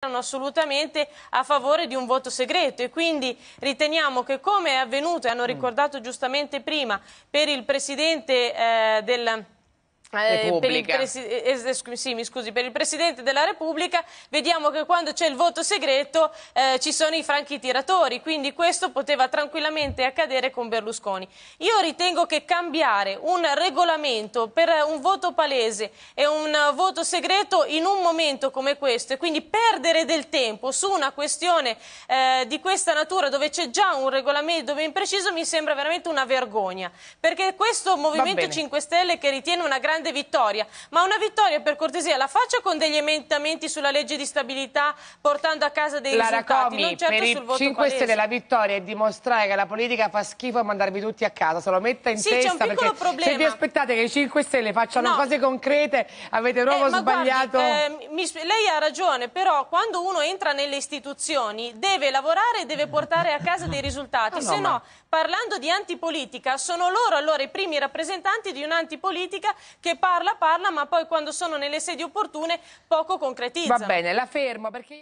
erano assolutamente a favore di un voto segreto e quindi riteniamo che come è avvenuto e hanno mm. ricordato giustamente prima per il Presidente eh, del eh, per il eh, sì, mi scusi, per il Presidente della Repubblica vediamo che quando c'è il voto segreto eh, ci sono i franchi tiratori, quindi questo poteva tranquillamente accadere con Berlusconi. Io ritengo che cambiare un regolamento per un voto palese e un voto segreto in un momento come questo e quindi perdere del tempo su una questione eh, di questa natura dove c'è già un regolamento ben preciso mi sembra veramente una vergogna perché questo Movimento 5 Stelle che ritiene una grande grande vittoria, ma una vittoria per cortesia la faccia con degli emendamenti sulla legge di stabilità portando a casa dei Lara risultati, Comi, non certo per sul voto 5 Stelle la vittoria è dimostrare che la politica fa schifo e mandarvi tutti a casa, se lo metta in sì, testa perché problema. se vi aspettate che i 5 Stelle facciano no. cose concrete avete proprio eh, sbagliato. Guardi, eh, mi, lei ha ragione, però quando uno entra nelle istituzioni deve lavorare e deve portare a casa dei risultati, no, no, se no ma... parlando di antipolitica sono loro allora i primi rappresentanti di un'antipolitica che che parla, parla, ma poi quando sono nelle sedi opportune poco concretizza. Va bene, la fermo perché...